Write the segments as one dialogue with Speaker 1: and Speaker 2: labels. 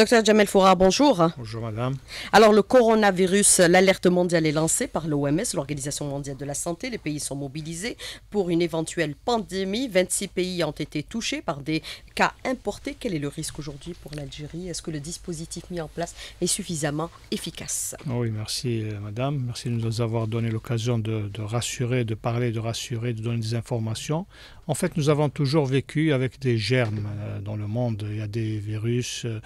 Speaker 1: Docteur Jamel Foura, bonjour. Bonjour madame. Alors le coronavirus, l'alerte mondiale est lancée par l'OMS, l'Organisation mondiale de la santé. Les pays sont mobilisés pour une éventuelle pandémie. 26 pays ont été touchés par des cas importés. Quel est le risque aujourd'hui pour l'Algérie Est-ce que le dispositif mis en place est suffisamment efficace
Speaker 2: Oui, merci euh, madame. Merci de nous avoir donné l'occasion de, de rassurer, de parler, de rassurer, de donner des informations. En fait, nous avons toujours vécu avec des germes euh, dans le monde. Il y a des virus euh,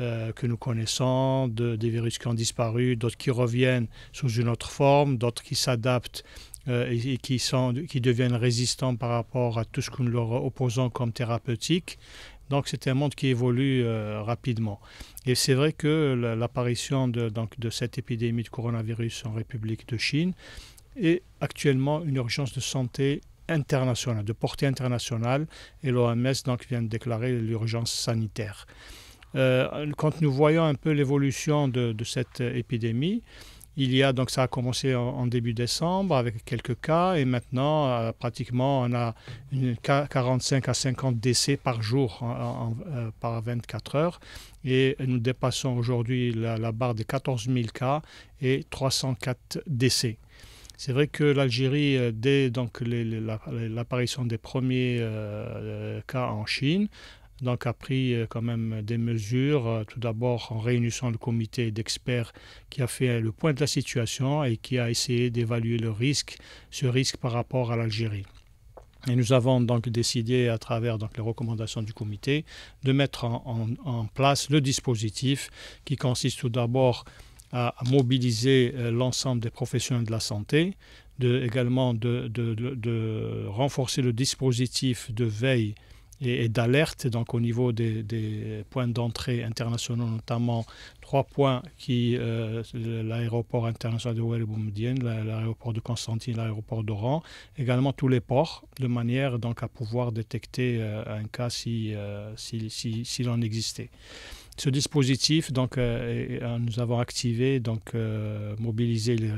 Speaker 2: euh, que nous connaissons, des virus qui ont disparu, d'autres qui reviennent sous une autre forme, d'autres qui s'adaptent euh, et, qui, deviennent résistants par rapport à tout ce que nous leur opposons comme thérapeutique. Donc c'est un monde qui évolue euh, rapidement. Et c'est vrai que l'apparition de, de cette épidémie de coronavirus en République de Chine est actuellement une urgence de santé internationale, de portée internationale, et l'OMS donc vient de déclarer l'urgence sanitaire. Euh, quand nous voyons un peu l'évolution de, cette épidémie, il y a donc ça a commencé en, début décembre avec quelques cas et maintenant euh, pratiquement on a une, 45 à 50 décès par jour euh, par 24 heures et nous dépassons aujourd'hui la, barre des 14 000 cas et 304 décès. C'est vrai que l'Algérie, dès donc l'apparition des premiers cas en Chine, donc a pris euh, quand même des mesures, euh, tout d'abord en réunissant le comité d'experts qui a fait le point de la situation et qui a essayé d'évaluer le risque, ce risque par rapport à l'Algérie. Et nous avons donc décidé, à travers donc, les recommandations du comité, de mettre en, place le dispositif qui consiste tout d'abord à mobiliser euh, l'ensemble des professionnels de la santé, de, également de, de, renforcer le dispositif de veille et, d'alerte. Donc au niveau des, points d'entrée internationaux, notamment trois points qui euh, l'aéroport international de ouellet l'aéroport de Constantine, l'aéroport d'Oran, également tous les ports, de manière donc à pouvoir détecter euh, un cas euh, si s'il en existait ce dispositif, donc, nous avons activé, donc, mobilisé les,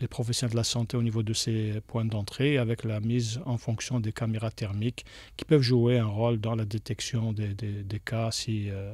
Speaker 2: les professionnels de la santé au niveau de ces points d'entrée avec la mise en fonction des caméras thermiques qui peuvent jouer un rôle dans la détection des, cas si euh,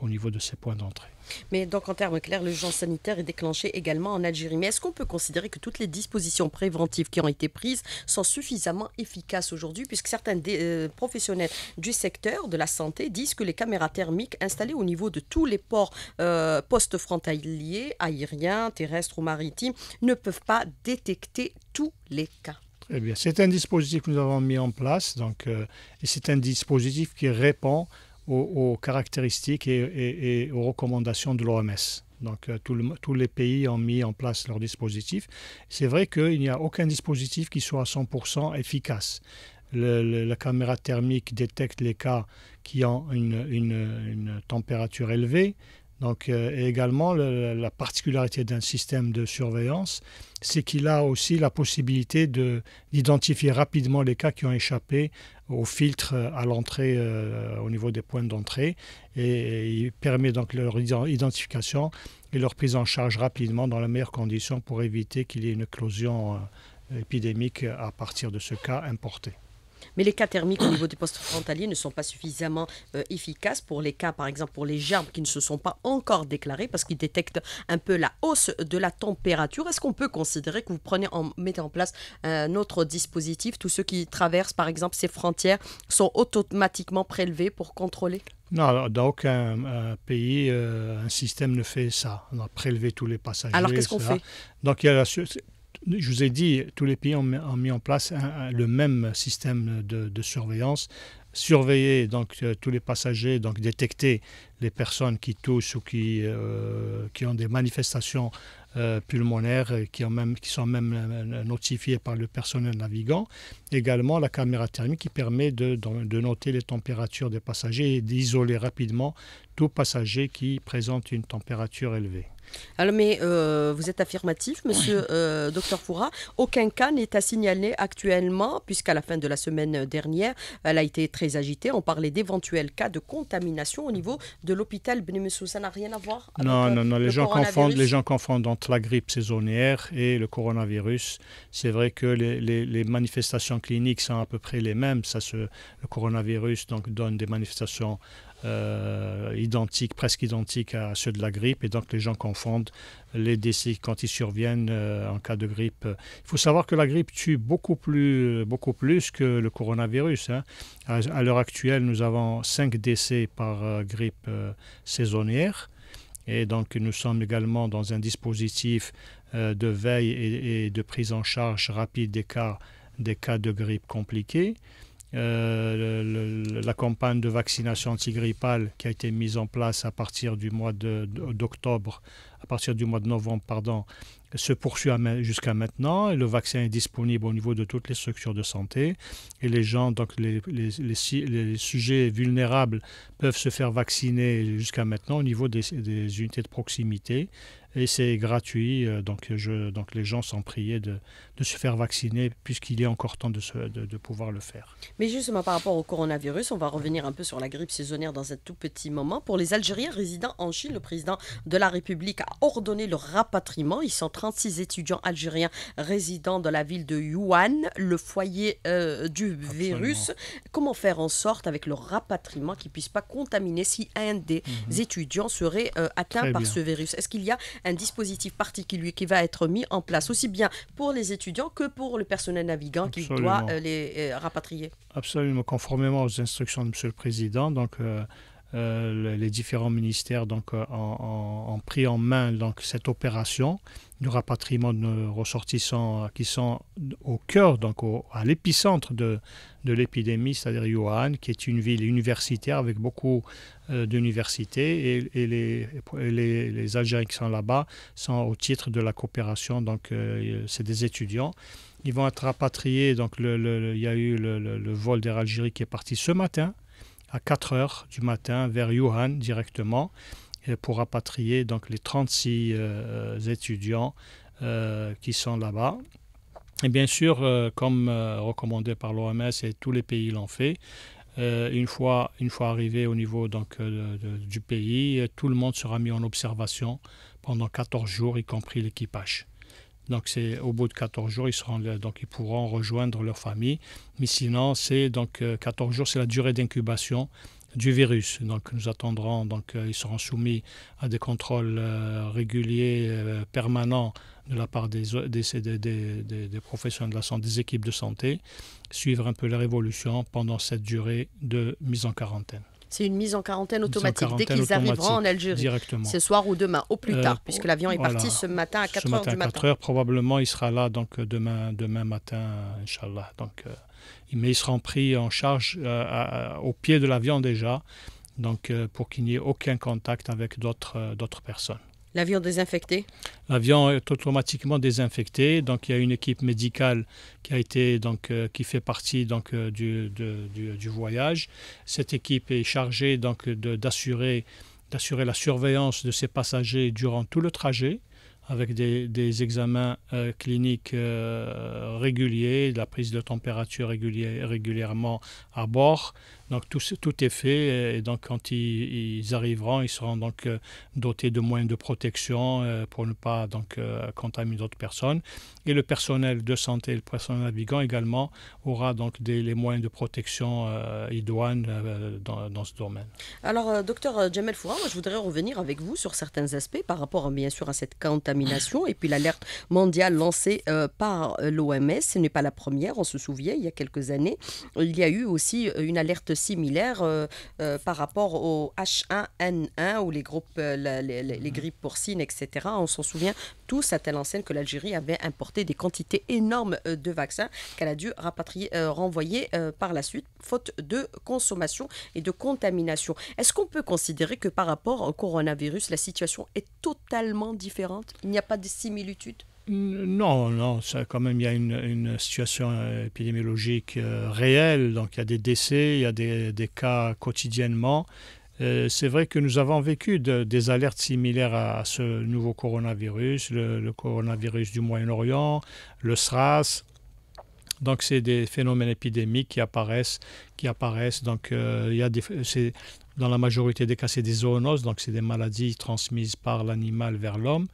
Speaker 2: au niveau de ces points d'entrée.
Speaker 1: Mais donc en termes clairs, l'urgence sanitaire est déclenché également en Algérie. Mais est-ce qu'on peut considérer que toutes les dispositions préventives qui ont été prises sont suffisamment efficaces aujourd'hui, puisque certains euh, professionnels du secteur de la santé disent que les caméras thermiques installées au niveau de tous les ports euh, post frontaliers, aériens, terrestres ou maritimes, ne peuvent pas détecter tous les cas
Speaker 2: Très eh bien, c'est un dispositif que nous avons mis en place, donc, euh, et c'est un dispositif qui répond aux, caractéristiques et, aux recommandations de l'OMS. Donc euh, tous les pays ont mis en place leur dispositif. C'est vrai qu'il n'y a aucun dispositif qui soit à 100% efficace. la caméra thermique détecte les cas qui ont une température élevée, donc, euh, et également, la particularité d'un système de surveillance, c'est qu'il a aussi la possibilité d'identifier rapidement les cas qui ont échappé au filtre euh, à l'entrée, euh, au niveau des points d'entrée, et, il permet donc leur identification et leur prise en charge rapidement dans les meilleures conditions pour éviter qu'il y ait une éclosion épidémique à partir de ce cas importé.
Speaker 1: Mais les cas thermiques au niveau des postes frontaliers ne sont pas suffisamment euh, efficaces pour les cas, par exemple, pour les germes qui ne se sont pas encore déclarés parce qu'ils détectent un peu la hausse de la température. Est-ce qu'on peut considérer que vous en, mettez en place un autre dispositif Tous ceux qui traversent, par exemple, ces frontières sont automatiquement prélevés pour contrôler
Speaker 2: non, dans aucun euh, pays, euh, un système ne fait ça. On a prélevé tous les passagers. Alors qu'est-ce qu'on fait Donc il y a la, je vous ai dit, tous les pays ont, mis en place le même système de, surveillance surveiller donc euh, tous les passagers, donc détecter les personnes qui toussent ou qui, euh, qui ont des manifestations euh, pulmonaires qui, sont même notifiées par le personnel navigant. Également la caméra thermique qui permet de noter les températures des passagers et d'isoler rapidement tout passager qui présente une température élevée.
Speaker 1: Alors, mais euh, vous êtes affirmatif, monsieur euh, docteur Foura. Aucun cas n'est à signaler actuellement, puisqu'à la fin de la semaine dernière, elle a été très agitée. On parlait d'éventuels cas de contamination au niveau de l'hôpital Benemessou. Ça n'a rien à voir avec Non, euh, non, non. Les, gens confondent, les gens
Speaker 2: confondent entre la grippe saisonnière et le coronavirus. C'est vrai que les, manifestations cliniques sont à peu près les mêmes. Ça le coronavirus donc, donne des manifestations euh, identiques, presque identiques à ceux de la grippe, et donc les gens confondent les décès quand ils surviennent euh, en cas de grippe. Il faut savoir que la grippe tue beaucoup plus, beaucoup plus que le coronavirus. Hein. À, l'heure actuelle, nous avons 5 décès par euh, grippe saisonnière. Et donc, nous sommes également dans un dispositif de veille et, de prise en charge rapide des cas, des cas de grippe compliqués. Euh, la campagne de vaccination antigrippale qui a été mise en place à partir du mois d'octobre, à partir du mois de novembre, pardon, se poursuit jusqu'à maintenant. Et le vaccin est disponible au niveau de toutes les structures de santé. Et les gens, donc les, sujets vulnérables, peuvent se faire vacciner jusqu'à maintenant au niveau des unités de proximité et c'est gratuit. Euh, donc, je, donc les gens sont priés de, de se faire vacciner puisqu'il est encore temps de, de, pouvoir le faire.
Speaker 1: Mais justement par rapport au coronavirus, on va revenir un peu sur la grippe saisonnière dans un tout petit moment. Pour les Algériens résidant en Chine, le président de la République a ordonné le rapatriement. Ils sont 36 étudiants algériens résidant dans la ville de Yuan, le foyer euh, du virus. Comment faire en sorte avec le rapatriement qu'ils ne puissent pas contaminer si un des mhm. étudiants serait euh, atteint par ce virus Est-ce qu'il y a un dispositif particulier qui va être mis en place, aussi bien pour les étudiants que pour le personnel navigant qui doit euh, les euh, rapatrier.
Speaker 2: Absolument, conformément aux instructions de M. le Président. Donc, euh, euh, les différents ministères donc, ont, euh, pris en main donc, cette opération du rapatriement de ressortissants euh, qui sont au cœur, donc à l'épicentre de, l'épidémie, c'est-à-dire Yohann, qui est une ville universitaire avec beaucoup d'universités, et, les, les, Algériens qui sont là-bas sont au titre de la coopération, donc c'est des étudiants. Ils vont être rapatriés, donc il y a eu le, le vol d'Air Algérie qui est parti ce matin, à 4 heures du matin vers Wuhan directement pour rapatrier donc les 36 euh, étudiants euh, qui sont là-bas. Et bien sûr, euh, comme recommandé par l'OMS et tous les pays l'ont fait, une, fois, une fois arrivé au niveau donc, du pays, tout le monde sera mis en observation pendant 14 jours, y compris l'équipage. Donc, c'est au bout de 14 jours, ils, seront, donc, ils pourront rejoindre leur famille. Mais sinon, c'est donc 14 euh, jours, c'est la durée d'incubation du virus. Donc, nous attendrons, donc, euh, ils seront soumis à des contrôles euh, réguliers, permanents de la part des, des, des, des professionnels de la santé, des équipes de santé, suivre un peu leur évolution pendant cette durée de mise en quarantaine
Speaker 1: c'est une mise en quarantaine automatique dès qu'ils arriveront en Algérie. Directement. Ce soir ou demain, au plus euh, tard, puisque l'avion est parti ce matin à 4 h du à
Speaker 2: 4 h probablement, il sera là donc euh, demain, demain matin, Inch'Allah. Donc, euh, mais ils seront pris en charge au pied de l'avion déjà, donc pour qu'il n'y ait aucun contact avec d'autres personnes.
Speaker 1: L'avion désinfecté
Speaker 2: L'avion est automatiquement désinfecté. Donc il y a une équipe médicale qui a été donc euh, qui fait partie donc euh, du, du, voyage. Cette équipe est chargée donc d'assurer d'assurer la surveillance de ses passagers durant tout le trajet avec des, examens euh, cliniques réguliers, de la prise de température régulièrement à bord, donc tout, tout est fait. Et donc quand ils, arriveront, ils seront donc euh, dotés de moyens de protection euh, pour ne pas donc euh, contaminer d'autres personnes. Et le personnel de santé, le personnel navigant également aura donc les moyens de protection idoines dans, dans, ce domaine.
Speaker 1: Alors docteur Jamel Foura, je voudrais revenir avec vous sur certains aspects par rapport bien sûr à cette contamination et puis l'alerte mondiale lancée par l'OMS. Ce n'est pas la première, on se souvient, il y a quelques années, il y a eu aussi une alerte similaire euh, euh, par rapport au H1N1 ou les groupes, euh, les, mmh. grippes porcines, etc. On s'en souvient tous à telle enseigne que l'Algérie avait importé des quantités énormes de vaccins qu'elle a dû rapatrier, renvoyer par la suite, faute de consommation et de contamination. Est-ce qu'on peut considérer que par rapport au coronavirus, la situation est totalement différente Il n'y a pas de similitude non,
Speaker 2: non, ça, quand même, il y a une, une situation euh, épidémiologique euh, réelle, donc il y a des décès, il y a des, cas quotidiennement. Euh, c'est vrai que nous avons vécu des alertes similaires à, ce nouveau coronavirus, le, coronavirus du Moyen-Orient, le SRAS. Donc c'est des phénomènes épidémiques qui apparaissent, qui apparaissent. Donc il y a dans la majorité des cas, c'est des zoonoses, donc c'est des maladies transmises par l'animal vers l'homme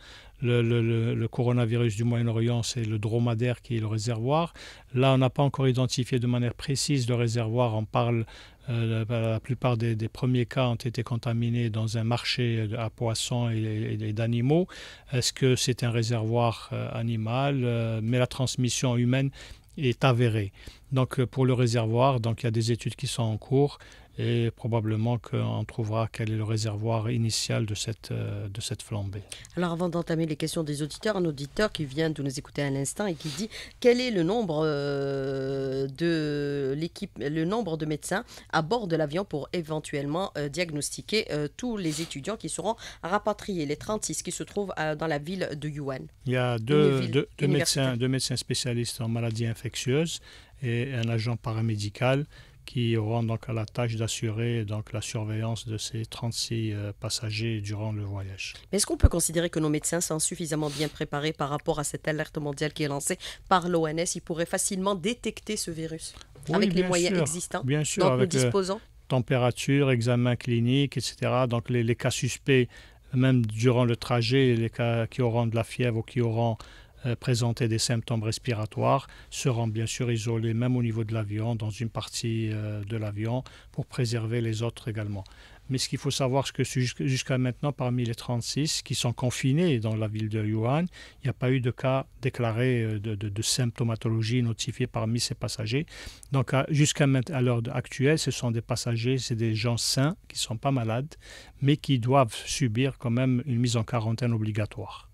Speaker 2: le, coronavirus du Moyen-Orient, c'est le dromadaire qui est le réservoir. Là, on n'a pas encore identifié de manière précise le réservoir. On parle euh, la, plupart des, premiers cas ont été contaminés dans un marché euh, à poissons et, d'animaux. Est-ce que c'est un réservoir euh, animal Mais la transmission humaine est avérée. Donc pour le réservoir, donc il y a des études qui sont en cours et probablement qu'on trouvera quel est le réservoir initial de cette, euh, de cette flambée.
Speaker 1: Alors avant d'entamer les questions des auditeurs, un auditeur qui vient de nous écouter un instant et qui dit quel est le nombre euh, de l'équipe, le nombre de médecins à bord de l'avion pour éventuellement euh, diagnostiquer tous les étudiants qui seront rapatriés, les 36 qui se trouvent dans la ville de Yuan. Il y a deux, deux médecins,
Speaker 2: deux médecins spécialistes en maladies infectieuses et un agent paramédical qui auront donc à la tâche d'assurer donc la surveillance de ces 36 euh, passagers durant le voyage.
Speaker 1: est-ce qu'on peut considérer que nos médecins sont suffisamment bien préparés par rapport à cette alerte mondiale qui est lancée par l'ONS Ils pourraient facilement détecter ce virus avec les moyens existants bien sûr, dont nous euh, disposons
Speaker 2: température, examen clinique, etc. Donc les, cas suspects, même durant le trajet, les cas qui auront de la fièvre ou qui auront euh, présenter des symptômes respiratoires seront bien sûr isolés même au niveau de l'avion, dans une partie euh, de l'avion, pour préserver les autres également. Mais ce qu'il faut savoir, c'est que jusqu'à maintenant, parmi les 36 qui sont confinés dans la ville de Yuan, il n'y a pas eu de cas déclarés euh, de, symptomatologie notifiée parmi ces passagers. Donc jusqu'à l'heure actuelle, ce sont des passagers, c'est des gens sains qui ne sont pas malades, mais qui doivent subir quand même une mise en quarantaine obligatoire.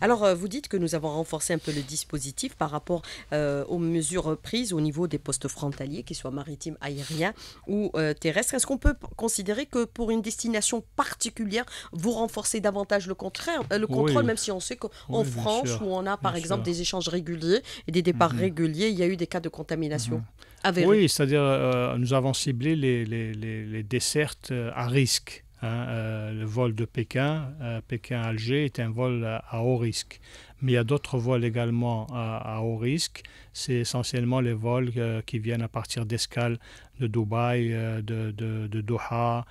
Speaker 1: Alors, euh, vous dites que nous avons renforcé un peu le dispositif par rapport euh, aux mesures prises au niveau des postes frontaliers, qu'ils soient maritimes, aériens ou euh, terrestres. Est-ce qu'on peut considérer que pour une destination particulière, vous renforcez davantage le, contrôle, même si on sait qu'en France, où on a par exemple des échanges réguliers et des départs mhm. réguliers, il y a eu des cas de contamination mhm. Oui,
Speaker 2: c'est-à-dire nous avons ciblé les, les dessertes à risque. Hein, euh, le vol de Pékin, euh, Pékin-Alger, est un vol à haut risque. Mais il y a d'autres vols également à, haut risque. C'est essentiellement les vols euh, qui viennent à partir d'escales de Dubaï, de, de, Doha,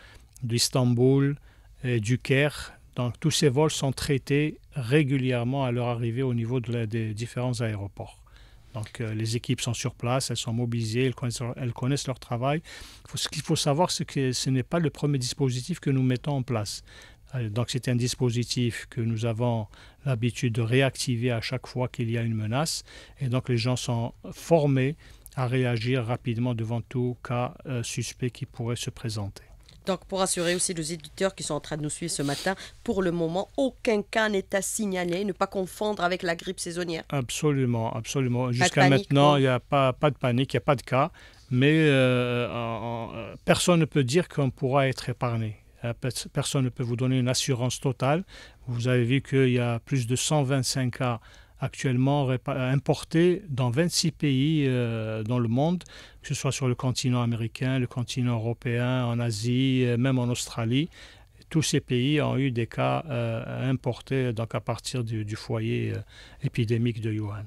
Speaker 2: d'Istanbul, et du Caire. Donc tous ces vols sont traités régulièrement à leur arrivée au niveau de des différents aéroports. Donc, euh, les équipes sont sur place, elles sont mobilisées, elles connaissent leur, travail. ce qu'il faut savoir, c'est que ce n'est pas le premier dispositif que nous mettons en place. Euh, donc, c'est un dispositif que nous avons l'habitude de réactiver à chaque fois qu'il y a une menace. Et donc, les gens sont formés à réagir rapidement devant tout cas euh, suspect qui pourrait se présenter.
Speaker 1: Donc, pour assurer aussi les éditeurs qui sont en train de nous suivre ce matin, pour le moment, aucun cas n'est à signaler, ne pas confondre avec la grippe saisonnière.
Speaker 2: Absolument, absolument. Jusqu'à maintenant, il n'y a pas, pas de panique, il n'y a pas de cas, mais euh, personne ne peut dire qu'on pourra être épargné. Euh, personne ne peut vous donner une assurance totale. Vous avez vu qu'il y a plus de 125 cas actuellement importé dans 26 pays euh, dans le monde, que ce soit sur le continent américain, le continent européen, en Asie, euh, même en Australie. Tous ces pays ont eu des cas euh, importés donc à partir du, foyer épidémique de Yuan.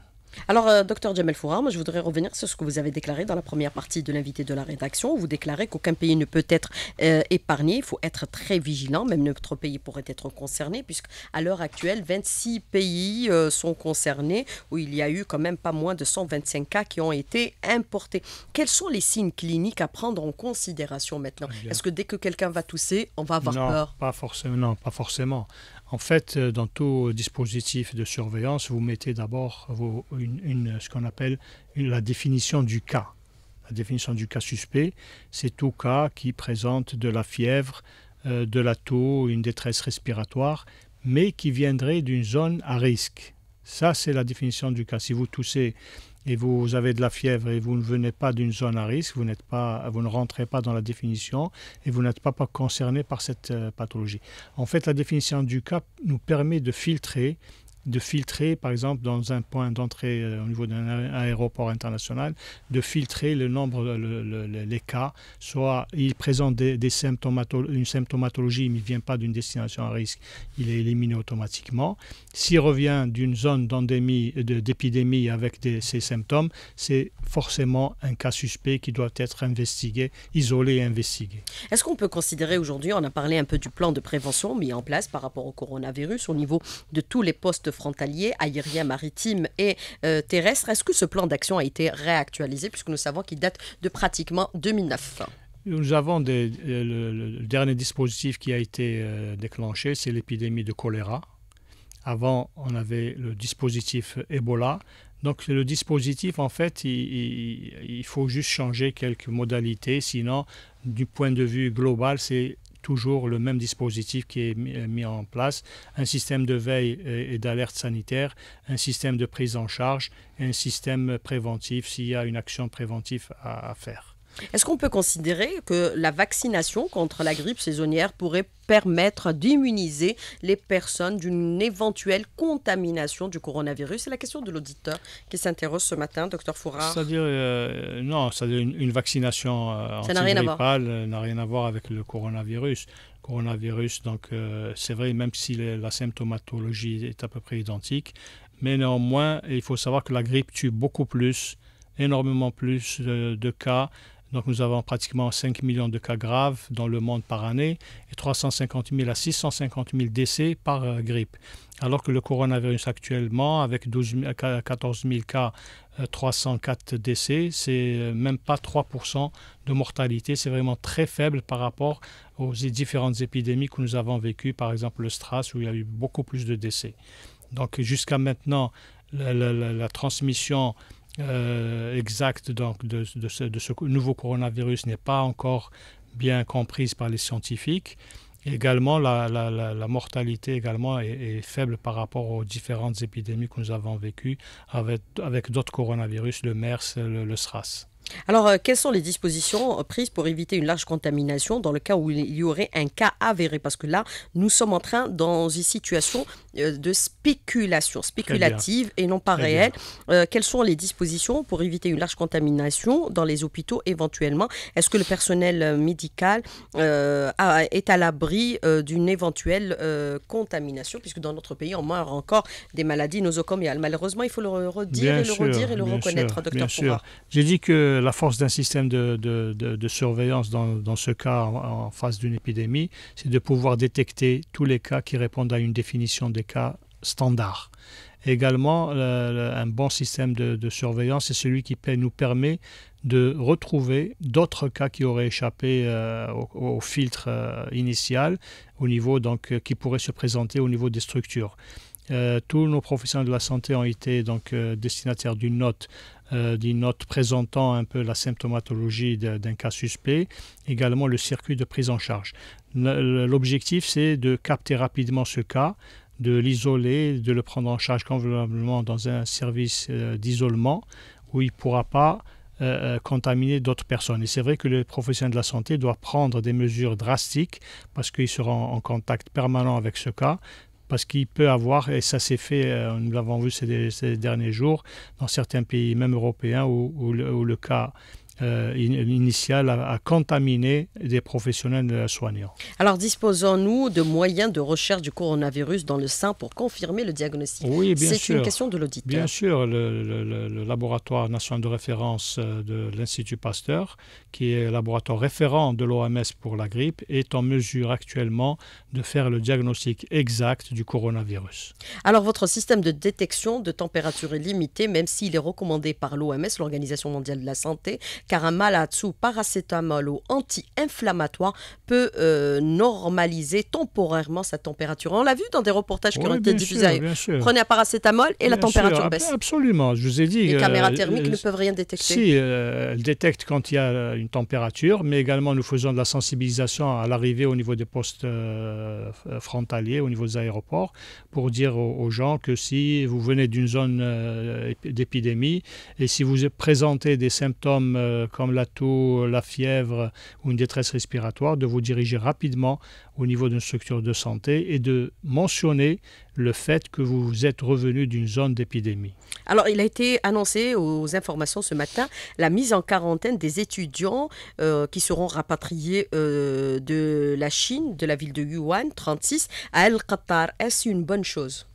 Speaker 1: Alors, euh, docteur Jamel Foura, moi, je voudrais revenir sur ce que vous avez déclaré dans la première partie de l'invité de la rédaction. Vous déclarez qu'aucun pays ne peut être euh, épargné. Il faut être très vigilant. Même notre pays pourrait être concerné, puisque à l'heure actuelle, 26 pays euh, sont concernés, où il y a eu quand même pas moins de 125 cas qui ont été importés. Quels sont les signes cliniques à prendre en considération maintenant Est-ce que dès que quelqu'un va tousser, on va avoir peur
Speaker 2: Pas forcément. Non, pas forcément. En fait, euh, dans tout dispositif de surveillance, vous mettez d'abord une, ce qu'on appelle la définition du cas. La définition du cas suspect, c'est tout cas qui présente de la fièvre, euh, de la toux, une détresse respiratoire, mais qui viendrait d'une zone à risque. Ça, c'est la définition du cas. Si vous toussez et vous avez de la fièvre et vous ne venez pas d'une zone à risque, vous, n'êtes pas, vous ne rentrez pas dans la définition et vous n'êtes pas, pas concerné par cette euh, pathologie. En fait, la définition du cas nous permet de filtrer de filtrer, par exemple, dans un point d'entrée euh, au niveau d'un aéroport international, de filtrer le nombre, les cas, soit il présente des, une symptomatologie, mais il ne vient pas d'une destination à risque, il est éliminé automatiquement. S'il revient d'une zone d'épidémie de, avec des, ces symptômes, c'est forcément un cas suspect qui doit être investigué, isolé et investigué.
Speaker 1: Est-ce qu'on peut considérer aujourd'hui, on a parlé un peu du plan de prévention mis en place par rapport au coronavirus au niveau de tous les postes frontaliers, aérien, maritime et euh, terrestre. Est-ce que ce plan d'action a été réactualisé puisque nous savons qu'il date de pratiquement 2009
Speaker 2: nous avons euh, le, dernier dispositif qui a été euh, déclenché, c'est l'épidémie de choléra. Avant, on avait le dispositif Ebola. Donc le dispositif, en fait, il faut juste changer quelques modalités. Sinon, du point de vue global, c'est toujours le même dispositif qui est euh, mis en place, un système de veille euh, et d'alerte sanitaire, un système de prise en charge un système préventif s'il y a une action préventive à faire.
Speaker 1: Est-ce qu'on peut considérer que la vaccination contre la grippe saisonnière pourrait permettre d'immuniser les personnes d'une éventuelle contamination du coronavirus C'est la question de l'auditeur qui s'interroge ce matin, docteur Fourard.
Speaker 2: C'est-à-dire, euh, non, une, vaccination euh, euh, n'a rien à voir avec le coronavirus coronavirus. Donc, euh, c'est vrai, même si la symptomatologie est à peu près identique, mais néanmoins, il faut savoir que la grippe tue beaucoup plus, énormément plus de cas. Donc nous avons pratiquement 5 millions de cas graves dans le monde par année et 350 000 à 650 000 décès par euh, grippe. Alors que le coronavirus actuellement, avec 12 14 000 cas, 304 euh, décès, c'est euh, même pas 3% de mortalité. C'est vraiment très faible par rapport aux différentes épidémies que nous avons vécues, par exemple le STRAS, où il y a eu beaucoup plus de décès. Donc jusqu'à maintenant, la transmission euh, exacte donc, de, ce, nouveau coronavirus n'est pas encore bien comprise par les scientifiques. également, la, mortalité également est, faible par rapport aux différentes épidémies que nous avons vécues avec, d'autres coronavirus, le MERS, le, le SRAS.
Speaker 1: Alors, euh, quelles sont les dispositions prises pour éviter une large contamination dans le cas où il y aurait un cas avéré Parce que là, nous sommes en train dans une situation euh, de spéculation, spéculative et non pas réelle. Euh, quelles sont les dispositions pour éviter une large contamination dans les hôpitaux éventuellement Est-ce que le personnel médical est à l'abri d'une éventuelle contamination Puisque dans notre pays, on meurt encore des maladies nosocomiales. Malheureusement, il faut le redire, et, le et le reconnaître, sûr, docteur
Speaker 2: J'ai dit que la force d'un système de, surveillance dans, ce cas en, face d'une épidémie, c'est de pouvoir détecter tous les cas qui répondent à une définition des cas standard. Également, un bon système de, surveillance est celui qui nous permet de retrouver d'autres cas qui auraient échappé euh, au, filtre euh, initial, au niveau donc euh, qui pourraient se présenter au niveau des structures. tous nos professionnels de la santé ont été donc destinataires d'une note euh, d'une note présentant un peu la symptomatologie d'un cas suspect, également le circuit de prise en charge. L'objectif, c'est de capter rapidement ce cas, de l'isoler, de le prendre en charge convenablement dans un service euh, d'isolement où il ne pourra pas euh, contaminer d'autres personnes. Et c'est vrai que les professionnels de la santé doivent prendre des mesures drastiques parce qu'ils seront en contact permanent avec ce cas, parce qu'il peut avoir, et ça s'est fait, euh, nous l'avons vu ces, derniers jours, dans certains pays, même européens, où le cas euh, initiale à, contaminer des professionnels soignants.
Speaker 1: Alors disposons-nous de moyens de recherche du coronavirus dans le sein pour confirmer le diagnostic Oui, bien sûr. C'est une question de l'auditeur. Bien
Speaker 2: sûr, le, le, laboratoire national de référence euh, de l'Institut Pasteur, qui est le laboratoire référent de l'OMS pour la grippe, est en mesure actuellement de faire le diagnostic exact du coronavirus.
Speaker 1: Alors votre système de détection de température est limité, même s'il est recommandé par l'OMS, l'Organisation mondiale de la santé, car un malade sous paracétamol ou anti-inflammatoire peut euh, normaliser temporairement sa température. On l'a vu dans des reportages qui ont été diffusés. Prenez un paracétamol et la température baisse.
Speaker 2: Absolument, je vous ai dit. Les euh, caméras euh, thermiques ne peuvent rien détecter. Si, elles détectent quand il y a une température, mais également nous faisons de la sensibilisation à l'arrivée au niveau des postes frontaliers, au niveau des aéroports, pour dire aux gens que si vous venez d'une zone d'épidémie et si vous présentez des symptômes comme la toux, la fièvre ou une détresse respiratoire, de vous diriger rapidement au niveau d'une structure de santé et de mentionner le fait que vous êtes revenu d'une zone d'épidémie.
Speaker 1: Alors, il a été annoncé aux informations ce matin la mise en quarantaine des étudiants euh, qui seront rapatriés euh, de la Chine, de la ville de Yuan, 36, à El Qatar. Est-ce une bonne chose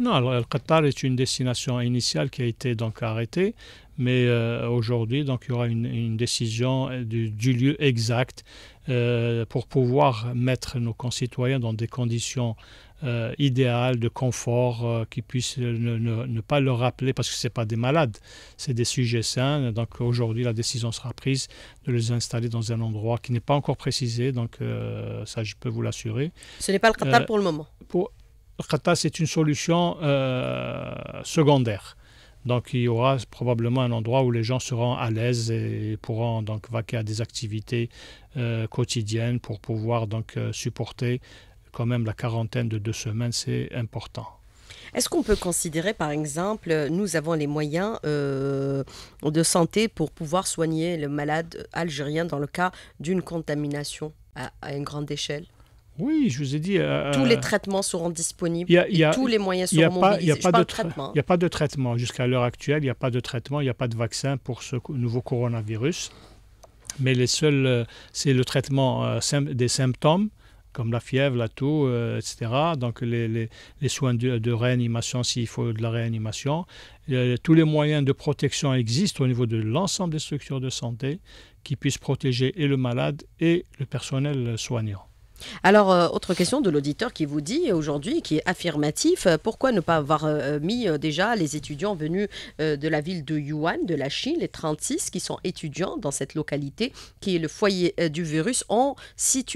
Speaker 2: non, alors, le Qatar est une destination initiale qui a été donc arrêtée, mais euh, aujourd'hui, donc il y aura une, décision du, lieu exact euh, pour pouvoir mettre nos concitoyens dans des conditions euh, idéales de confort qui puissent ne, pas leur rappeler parce que ce pas des malades, c'est des sujets sains. Donc aujourd'hui, la décision sera prise de les installer dans un endroit qui n'est pas encore précisé. Donc ça, je peux vous l'assurer. Ce n'est pas le Qatar pour le moment. Qatar, c'est une solution euh, secondaire. Donc il y aura probablement un endroit où les gens seront à l'aise et pourront donc vaquer à des activités euh, quotidiennes pour pouvoir donc euh, supporter quand même la quarantaine de deux semaines, c'est important.
Speaker 1: Est-ce qu'on peut considérer, par exemple, nous avons les moyens de santé pour pouvoir soigner le malade algérien dans le cas d'une contamination à une grande échelle
Speaker 2: oui, je vous ai dit. Euh, tous les euh,
Speaker 1: traitements seront disponibles. tous les moyens seront mobilisés. Il n'y a, pas de traitement. Il
Speaker 2: a pas de traitement. Jusqu'à l'heure actuelle, il n'y a pas de traitement, il n'y a pas de vaccin pour ce nouveau coronavirus. Mais les seuls, euh, c'est le traitement des symptômes comme la fièvre, la toux, etc. Donc les, soins de, réanimation s'il faut de la réanimation. tous les moyens de protection existent au niveau de l'ensemble des structures de santé qui puissent protéger et le malade et le personnel soignant.
Speaker 1: Alors, euh, autre question de l'auditeur qui vous dit aujourd'hui, qui est affirmatif, euh, pourquoi ne pas avoir euh, mis déjà les étudiants venus de la ville de Yuan, de la Chine, les 36 qui sont étudiants dans cette localité, qui est le foyer du virus, en,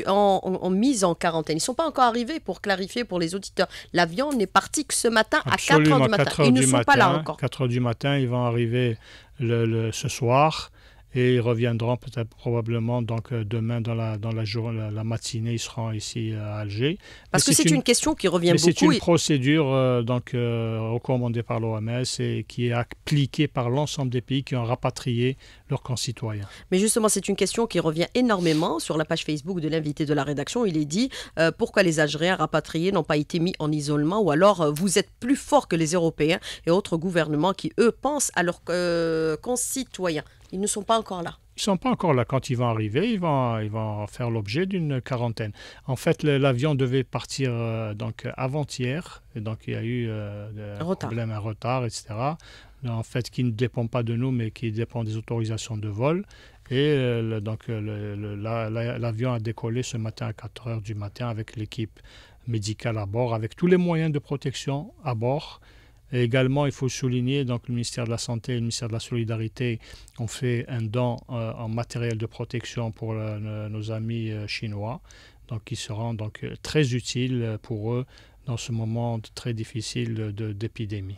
Speaker 1: en, mise en quarantaine Ils ne sont pas encore arrivés pour clarifier pour les auditeurs. L'avion n'est parti que ce matin à 4h du matin. ils ne sont pas là encore.
Speaker 2: 4h du matin, ils vont arriver le, ce soir et ils reviendront peut-être probablement donc euh, demain dans la dans la, la, matinée ils seront ici euh, à Alger. Parce que c'est une, question qui revient beaucoup. C'est une procédure euh, donc recommandée par l'OMS et qui est appliquée par l'ensemble des pays qui ont rapatrié leurs concitoyens.
Speaker 1: Mais justement c'est une question qui revient énormément sur la page Facebook de l'invité de la rédaction. Il est dit pourquoi les Algériens rapatriés n'ont pas été mis en isolement ou alors vous êtes plus forts que les Européens et autres gouvernements qui eux pensent à leurs concitoyens. Ils ne sont pas encore là.
Speaker 2: Ils ne sont pas encore là. Quand ils vont arriver, ils vont, ils vont faire l'objet d'une quarantaine. En fait, l'avion devait partir euh, donc avant-hier. Donc, il y a eu euh, des un retard, etc. En fait, qui ne dépend pas de nous, mais qui dépend des autorisations de vol. Et euh, donc, euh, l'avion a décollé ce matin à 4 heures du matin avec l'équipe médicale à bord, avec tous les moyens de protection à bord également, il faut souligner, donc le ministère de la Santé et le ministère de la Solidarité ont fait un don euh, en matériel de protection pour euh, nos amis euh, chinois, donc qui seront donc très utiles pour eux dans ce moment très difficile d'épidémie.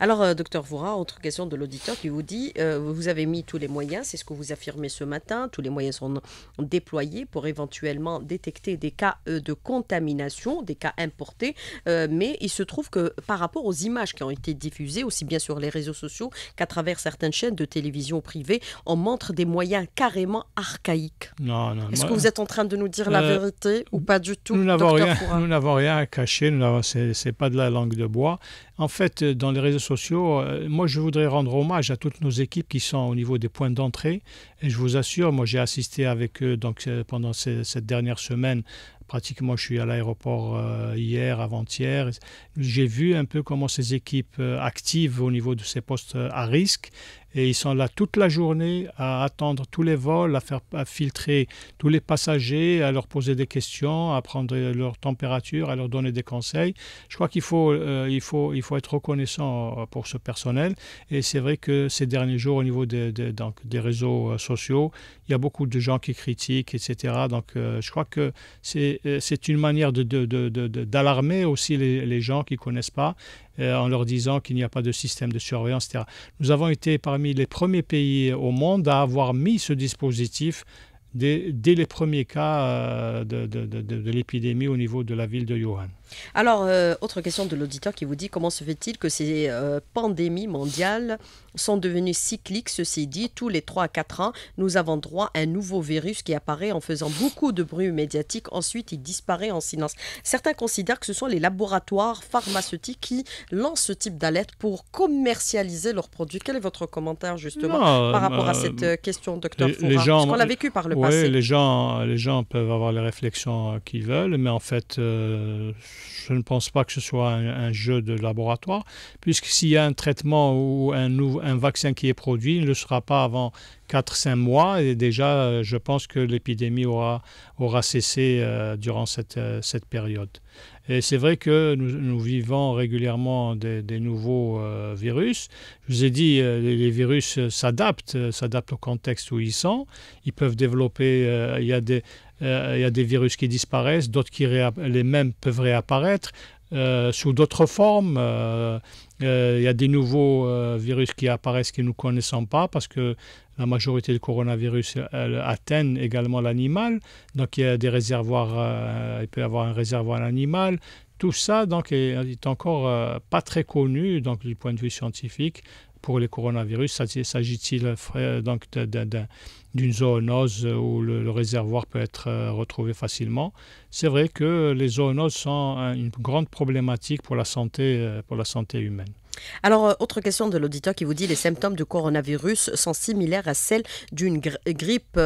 Speaker 1: Alors, euh, docteur Voura, autre question de l'auditeur qui vous dit euh, vous avez mis tous les moyens, c'est ce que vous affirmez ce matin, tous les moyens sont déployés pour éventuellement détecter des cas euh, de contamination, des cas importés, mais il se trouve que par rapport aux images qui ont été diffusées, aussi bien sur les réseaux sociaux qu'à travers certaines chaînes de télévision privées, on montre des moyens carrément archaïques. Non, non, Est-ce que vous êtes en train de nous dire la vérité ou pas du tout Nous n'avons rien,
Speaker 2: nous rien à cacher, ce n'est pas de la langue de bois. En fait, dans les réseaux sociaux, euh, moi je voudrais rendre hommage à toutes nos équipes qui sont au niveau des points d'entrée. Et je vous assure, moi j'ai assisté avec eux donc, euh, pendant cette dernière semaine pratiquement, je suis à l'aéroport euh, hier, avant-hier. J'ai vu un peu comment ces équipes euh, activent au niveau de ces postes euh, à risque. Et ils sont là toute la journée à attendre tous les vols, à faire filtrer tous les passagers, à leur poser des questions, à prendre leur température, à leur donner des conseils. Je crois qu'il faut, il faut, il faut être reconnaissant pour ce personnel. Et c'est vrai que ces derniers jours, au niveau des, donc, des réseaux sociaux, il y a beaucoup de gens qui critiquent, etc. Donc je crois que c'est euh, c'est une manière d'alarmer de, aussi les, gens qui ne connaissent pas euh, en leur disant qu'il n'y a pas de système de surveillance, etc. Nous avons été parmi les premiers pays au monde à avoir mis ce dispositif dès, les premiers cas euh, de l'épidémie au niveau de la ville de Yohan.
Speaker 1: Alors, euh, autre question de l'auditeur qui vous dit comment se fait-il que ces euh, pandémies mondiales sont devenues cycliques Ceci dit, tous les 3 à 4 ans, nous avons droit à un nouveau virus qui apparaît en faisant beaucoup de bruit médiatique. Ensuite, il disparaît en silence. Certains considèrent que ce sont les laboratoires pharmaceutiques qui lancent ce type d'alerte pour commercialiser leurs produits. Quel est votre commentaire justement par rapport à euh, cette question, docteur qu'on vécu par le Les
Speaker 2: gens, les gens peuvent avoir les réflexions qu'ils veulent, mais en fait, je ne pense pas que ce soit un, jeu de laboratoire, puisque s'il y a un traitement ou un, un vaccin qui est produit, il ne le sera pas avant 4-5 mois. Et déjà, euh, je pense que l'épidémie aura, cessé euh, durant euh, cette, période. Et c'est vrai que nous, vivons régulièrement des, nouveaux virus. Je vous ai dit, les, virus s'adaptent, s'adaptent au contexte où ils sont. Ils peuvent développer, il y a des, euh, il y a des virus qui disparaissent, d'autres qui les mêmes peuvent réapparaître euh, sous d'autres formes. Euh, il y a des nouveaux virus qui apparaissent que nous ne connaissons pas parce que la majorité du coronavirus atteint également l'animal. Donc il y a des réservoirs, il peut y avoir un réservoir animal. tout ça donc, est, encore pas très connu donc, du point de vue scientifique pour les coronavirus, s'agit-il donc d'une zoonose euh, où le, réservoir peut être euh, retrouvé facilement C'est vrai que les zoonoses sont une grande problématique pour la santé, euh, pour la santé humaine.
Speaker 1: Alors, autre question de l'auditeur qui vous dit les symptômes du coronavirus sont similaires à celles d'une grippe,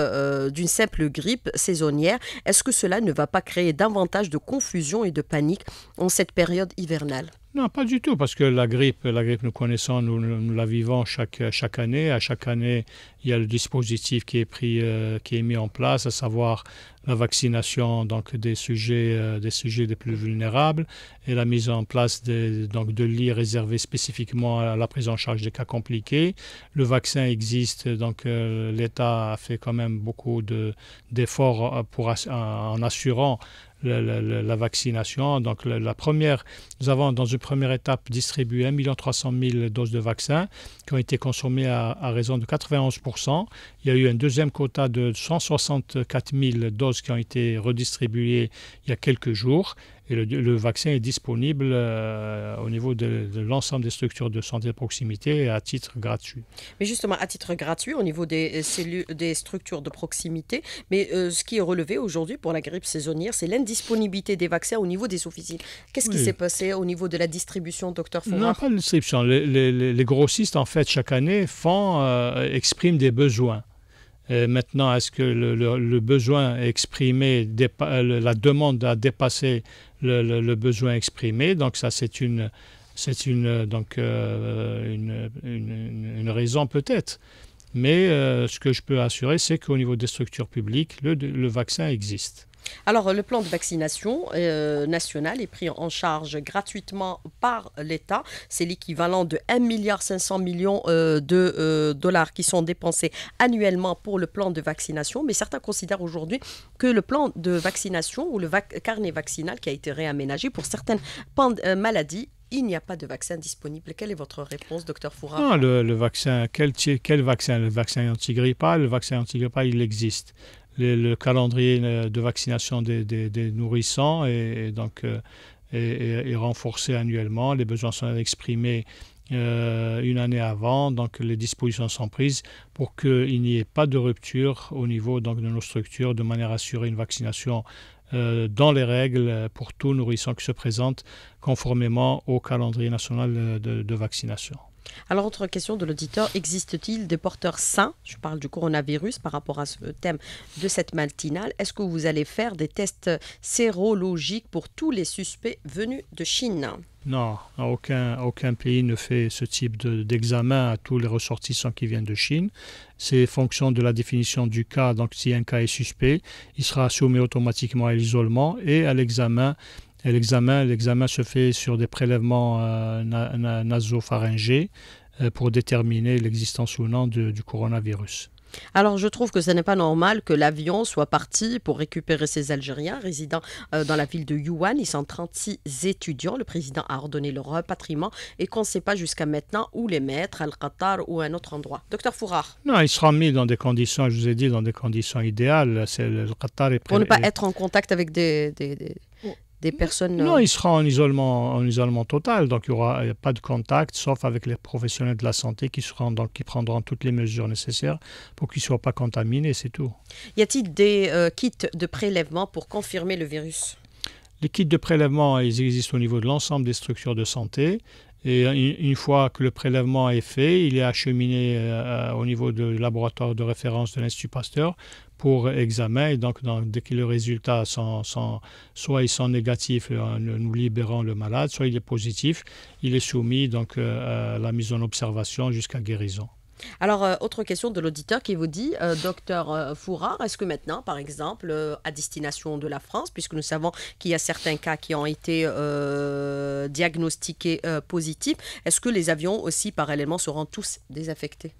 Speaker 1: d'une simple grippe saisonnière. Est-ce que cela ne va pas créer davantage de confusion et de panique en cette période hivernale
Speaker 2: non, pas du tout, parce que la grippe, la grippe nous connaissons, nous, la vivons chaque, année. À chaque année, il y a le dispositif qui est, pris, euh, qui est mis en place, à savoir la vaccination donc, des, sujets, euh, des sujets les plus vulnérables et la mise en place donc, de lits réservés spécifiquement à la prise en charge des cas compliqués. Le vaccin existe, donc euh, l'État a fait quand même beaucoup d'efforts en assurant la, vaccination. Donc la, première, nous avons dans une première étape distribué 1 300 000 doses de vaccins qui ont été consommées à, à raison de 91%. Il y a eu un deuxième quota de 164 000 doses qui ont été redistribuées il y a quelques jours. Et le, vaccin est disponible euh, au niveau de, l'ensemble des structures de santé de proximité à titre gratuit.
Speaker 1: Mais justement, à titre gratuit, au niveau des, euh, cellules, des structures de proximité, mais euh, ce qui est relevé aujourd'hui pour la grippe saisonnière, c'est l'indisponibilité des vaccins au niveau des officines. Qu'est-ce qui s'est passé au niveau de la distribution, docteur Fouard Non, pas
Speaker 2: de distribution. Les, grossistes, en fait, chaque année, font, expriment des besoins. Euh, maintenant, est-ce que le, besoin exprimé, euh, la demande a dépassé le, besoin exprimé Donc ça, c'est une, c'est une, donc, euh, une, raison peut-être. Mais ce que je peux assurer, c'est qu'au niveau des structures publiques, le vaccin existe.
Speaker 1: Alors, le plan de vaccination euh, national est pris en charge gratuitement par l'État. C'est l'équivalent de 1,5 milliard millions euh, de euh, dollars qui sont dépensés annuellement pour le plan de vaccination. Mais certains considèrent aujourd'hui que le plan de vaccination ou le carnet vaccinal qui a été réaménagé pour certaines maladies il n'y a pas de vaccin disponible. Quelle est votre réponse, docteur Foura Non, ah,
Speaker 2: le, vaccin, quel, vaccin Le vaccin antigrippal, le vaccin antigrippal, il existe le calendrier euh, de vaccination des, nourrissons est, euh, renforcé annuellement. Les besoins sont exprimés euh, une année avant, donc les dispositions sont prises pour qu'il n'y ait pas de rupture au niveau de nos structures, de manière à assurer une vaccination dans les règles pour tout nourrisson qui se présente, conformément au calendrier national de vaccination.
Speaker 1: Alors, autre question de l'auditeur, existe-t-il des porteurs sains Je parle du coronavirus par rapport à ce thème de cette matinale. Est-ce que vous allez faire des tests sérologiques pour tous les suspects venus de Chine
Speaker 2: non, aucun, aucun pays ne fait ce type d'examen à tous les ressortissants qui viennent de Chine. C'est fonction de la définition du cas. Donc si un cas est suspect, il sera soumis automatiquement à l'isolement et à l'examen et l'examen. L'examen se fait sur des prélèvements euh, nasopharyngés euh, pour déterminer l'existence ou non du coronavirus.
Speaker 1: Alors je trouve que ce n'est pas normal que l'avion soit parti pour récupérer ces Algériens résidant euh, dans la ville de Yuan. Ils sont 36 étudiants. Le président a ordonné leur repatriement. et qu'on ne sait pas jusqu'à maintenant où les mettre, à Al-Qatar ou à un autre endroit. Docteur Fourard.
Speaker 2: Non, ils seront mis dans des conditions, je vous ai dit, dans des conditions idéales. C'est, Qatar est pour ne pas être
Speaker 1: en contact avec des Mm. personnes... Non, euh, il
Speaker 2: sera en isolement, en isolement total, donc il n'y aura pas de contact, sauf avec les professionnels de la santé qui, seront, donc, qui prendront toutes les mesures nécessaires pour qu'ils ne soient pas contaminés, c'est tout.
Speaker 1: Y a-t-il des euh, kits de prélèvement pour confirmer le virus
Speaker 2: les kits de prélèvement, ils existent au niveau de l'ensemble des structures de santé. Et euh, une fois que le prélèvement est fait, il est acheminé au niveau du laboratoire de référence de l'Institut Pasteur pour examen. Et donc, dès que les résultats sont, soit ils sont négatifs euh, nous libérant le malade, soit il est positif, il est soumis donc euh, à la mise en observation jusqu'à guérison.
Speaker 1: Alors, euh, autre question de l'auditeur qui vous dit, docteur Fourard, est-ce que maintenant, par exemple, à destination de la France, puisque nous savons qu'il y a certains cas qui ont été diagnostiqués positifs, est-ce que les avions aussi, parallèlement, seront tous désaffectés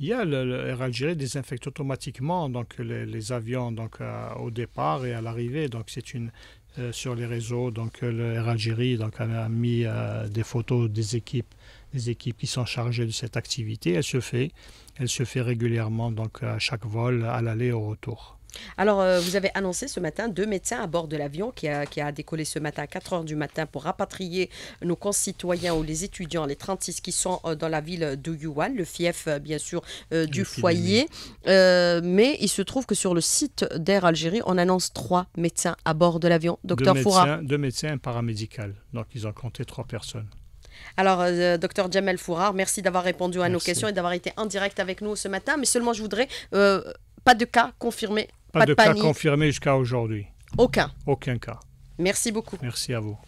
Speaker 2: il y a le, r Algérie désinfecte automatiquement donc les, avions donc euh, au départ et à l'arrivée. Donc c'est une euh, sur les réseaux. Donc euh, le r Algérie donc a mis des photos des équipes des équipes qui sont chargées de cette activité. Elle se fait elle se fait régulièrement donc à chaque vol à l'aller et au retour.
Speaker 1: Alors, euh, vous avez annoncé ce matin deux médecins à bord de l'avion qui a, qui a, décollé ce matin à 4 heures du matin pour rapatrier nos concitoyens ou les étudiants, les 36 qui sont euh, dans la ville de le fief euh, bien sûr du foyer. mais il se trouve que sur le site d'Air Algérie, on annonce trois médecins à bord de l'avion. Docteur deux Médecins, deux médecins paramédicaux.
Speaker 2: Donc, ils ont compté trois personnes.
Speaker 1: Alors, docteur Jamel Fourard, merci d'avoir répondu à nos questions et d'avoir été en direct avec nous ce matin. Mais seulement, je voudrais pas de cas confirmés pas, de, de cas confirmé
Speaker 2: jusqu'à aujourd'hui. Aucun. Aucun cas. Merci beaucoup. Merci à vous.